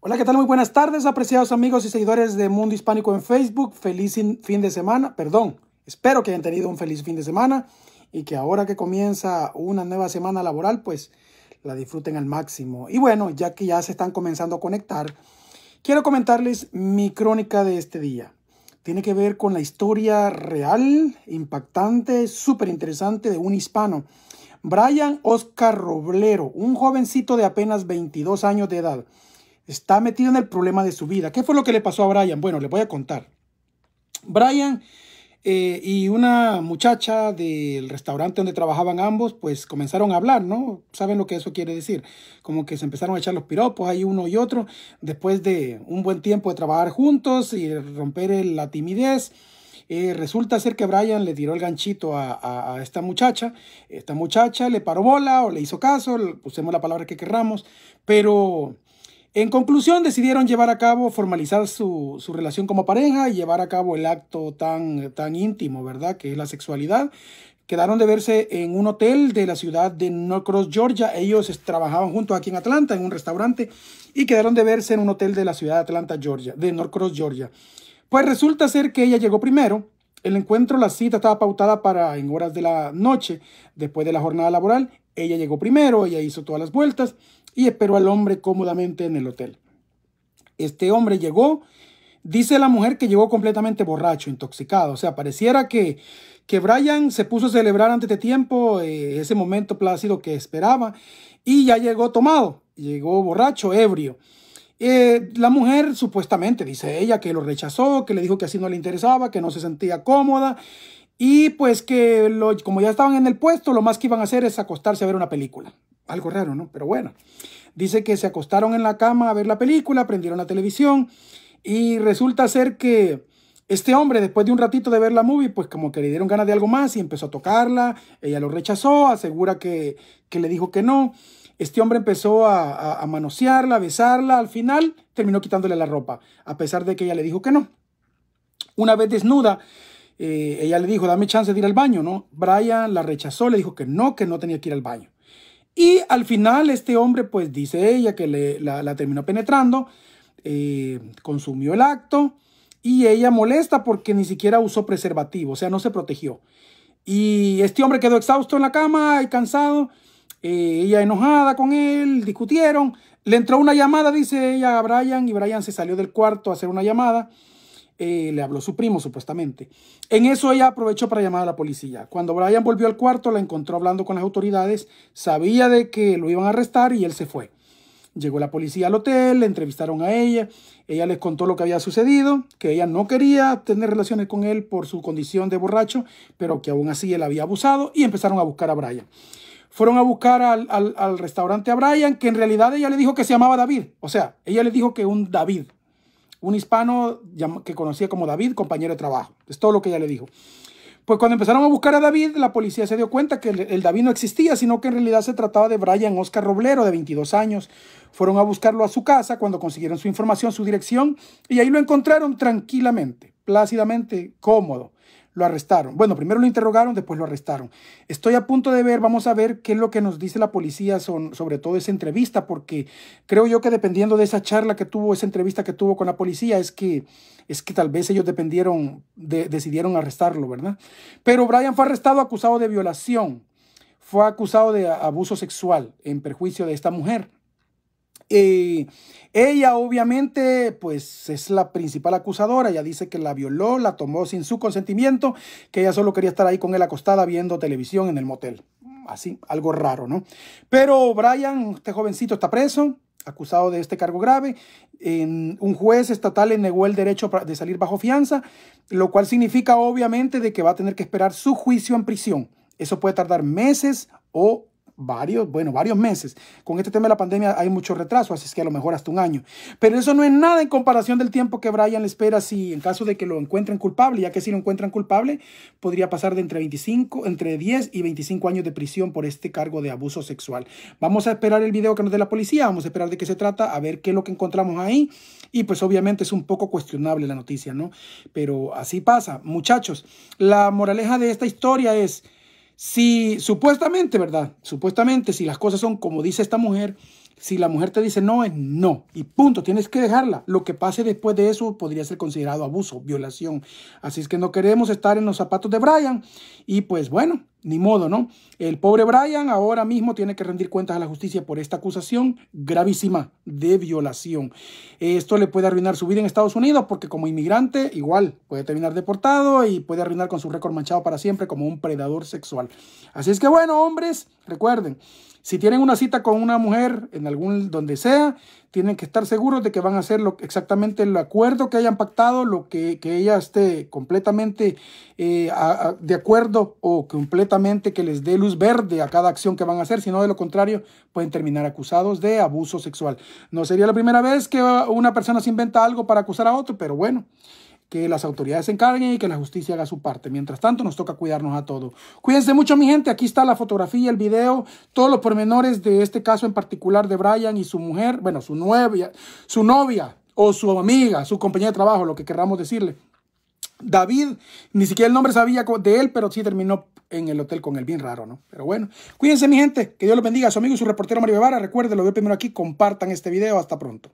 Hola, ¿qué tal? Muy buenas tardes, apreciados amigos y seguidores de Mundo Hispánico en Facebook. Feliz fin de semana, perdón, espero que hayan tenido un feliz fin de semana y que ahora que comienza una nueva semana laboral, pues la disfruten al máximo. Y bueno, ya que ya se están comenzando a conectar, quiero comentarles mi crónica de este día. Tiene que ver con la historia real, impactante, súper interesante de un hispano. Brian Oscar Roblero, un jovencito de apenas 22 años de edad Está metido en el problema de su vida. ¿Qué fue lo que le pasó a Brian? Bueno, le voy a contar. Brian eh, y una muchacha del restaurante donde trabajaban ambos, pues comenzaron a hablar, ¿no? ¿Saben lo que eso quiere decir? Como que se empezaron a echar los piropos ahí uno y otro, después de un buen tiempo de trabajar juntos y romper la timidez. Eh, resulta ser que Brian le tiró el ganchito a, a, esta muchacha. Esta muchacha le paró bola o le hizo caso, pusemos la palabra que querramos, pero en conclusión, decidieron llevar a cabo, formalizar su, relación como pareja y llevar a cabo el acto tan, tan íntimo, ¿verdad? Que es la sexualidad. Quedaron de verse en un hotel de la ciudad de North Cross, Georgia. Ellos trabajaban juntos aquí en Atlanta, en un restaurante, y quedaron de verse en un hotel de la ciudad de Atlanta, Georgia, de North Cross, Georgia. Pues resulta ser que ella llegó primero. El encuentro, la cita estaba pautada para en horas de la noche, después de la jornada laboral. Ella llegó primero, ella hizo todas las vueltas y esperó al hombre cómodamente en el hotel. Este hombre llegó, dice la mujer que llegó completamente borracho, intoxicado, o sea, pareciera que, que Brian se puso a celebrar antes de tiempo eh, ese momento plácido que esperaba y ya llegó tomado, llegó borracho, ebrio. Eh, la mujer supuestamente, dice ella, que lo rechazó, que le dijo que así no le interesaba, que no se sentía cómoda y pues que como ya estaban en el puesto, lo más que iban a hacer es acostarse a ver una película. Algo raro, ¿no? Pero bueno. Dice que se acostaron en la cama a ver la película, prendieron la televisión y resulta ser que este hombre, después de un ratito de ver la movie, pues como que le dieron ganas de algo más y empezó a tocarla. Ella lo rechazó, asegura que, le dijo que no. Este hombre empezó a, a, manosearla, a besarla. Al final terminó quitándole la ropa, a pesar de que ella le dijo que no. Una vez desnuda, eh, ella le dijo, dame chance de ir al baño, ¿no? Brian la rechazó, le dijo que no, que no tenía que ir al baño. Y al final este hombre, pues dice ella que la, terminó penetrando, eh, consumió el acto y ella molesta porque ni siquiera usó preservativo, o sea, no se protegió. Y este hombre quedó exhausto en la cama y cansado, eh, ella enojada con él, discutieron, le entró una llamada, dice ella a Brian, y Brian se salió del cuarto a hacer una llamada. Eh, le habló su primo, supuestamente. En eso ella aprovechó para llamar a la policía. Cuando Brian volvió al cuarto, la encontró hablando con las autoridades, sabía de que lo iban a arrestar y él se fue. Llegó la policía al hotel, le entrevistaron a ella, ella les contó lo que había sucedido, que ella no quería tener relaciones con él por su condición de borracho, pero que aún así él había abusado y empezaron a buscar a Brian. Fueron a buscar al, al restaurante a Brian, que en realidad ella le dijo que se llamaba David, o sea, ella le dijo que un David un hispano que conocía como David, compañero de trabajo. Es todo lo que ella le dijo. Pues cuando empezaron a buscar a David, la policía se dio cuenta que el David no existía, sino que en realidad se trataba de Brian Oscar Roblero, de 22 años. Fueron a buscarlo a su casa cuando consiguieron su información, su dirección, y ahí lo encontraron tranquilamente, plácidamente, cómodo lo arrestaron. Bueno, primero lo interrogaron, después lo arrestaron. Estoy a punto de ver, vamos a ver qué es lo que nos dice la policía son, sobre todo esa entrevista, porque creo yo que dependiendo de esa charla que tuvo, esa entrevista que tuvo con la policía, es que, es que tal vez ellos dependieron, de, decidieron arrestarlo, ¿verdad? Pero Brian fue arrestado acusado de violación, fue acusado de abuso sexual en perjuicio de esta mujer. Eh, ella obviamente pues es la principal acusadora, Ya dice que la violó, la tomó sin su consentimiento, que ella solo quería estar ahí con él acostada viendo televisión en el motel. Así, algo raro, ¿no? Pero Brian, este jovencito está preso, acusado de este cargo grave. En, un juez estatal le negó el derecho de salir bajo fianza, lo cual significa obviamente de que va a tener que esperar su juicio en prisión. Eso puede tardar meses o varios, bueno, varios meses. Con este tema de la pandemia hay mucho retraso, así es que a lo mejor hasta un año. Pero eso no es nada en comparación del tiempo que Brian le espera si en caso de que lo encuentren culpable, ya que si lo encuentran culpable, podría pasar de entre 25, entre 10 y 25 años de prisión por este cargo de abuso sexual. Vamos a esperar el video que nos dé la policía, vamos a esperar de qué se trata, a ver qué es lo que encontramos ahí. Y pues obviamente es un poco cuestionable la noticia, ¿no? Pero así pasa. Muchachos, la moraleja de esta historia es... Si supuestamente, ¿verdad? Supuestamente, si las cosas son como dice esta mujer, si la mujer te dice no, es no. Y punto, tienes que dejarla. Lo que pase después de eso podría ser considerado abuso, violación. Así es que no queremos estar en los zapatos de Brian. Y pues bueno, ni modo, ¿no? El pobre Brian ahora mismo tiene que rendir cuentas a la justicia por esta acusación gravísima de violación. Esto le puede arruinar su vida en Estados Unidos porque como inmigrante igual puede terminar deportado y puede arruinar con su récord manchado para siempre como un predador sexual. Así es que bueno, hombres, recuerden, si tienen una cita con una mujer en algún donde sea, tienen que estar seguros de que van a hacer exactamente el acuerdo que hayan pactado, lo que, ella esté completamente eh, de acuerdo o completamente que les dé luz verde a cada acción que van a hacer, si no de lo contrario pueden terminar acusados de abuso sexual. No sería la primera vez que ah, una persona se inventa algo para acusar a otro, pero bueno que las autoridades se encarguen y que la justicia haga su parte. Mientras tanto, nos toca cuidarnos a todos. Cuídense mucho, mi gente. Aquí está la fotografía, el video, todos los pormenores de este caso en particular de Brian y su mujer, bueno, su novia, su novia o su amiga, su compañía de trabajo, lo que querramos decirle. David, ni siquiera el nombre sabía de él, pero sí terminó en el hotel con él, bien raro, ¿no? Pero bueno, cuídense mi gente, que Dios los bendiga, su amigo y su reportero Mario Guevara, recuerden, lo veo primero aquí, compartan este video, hasta pronto.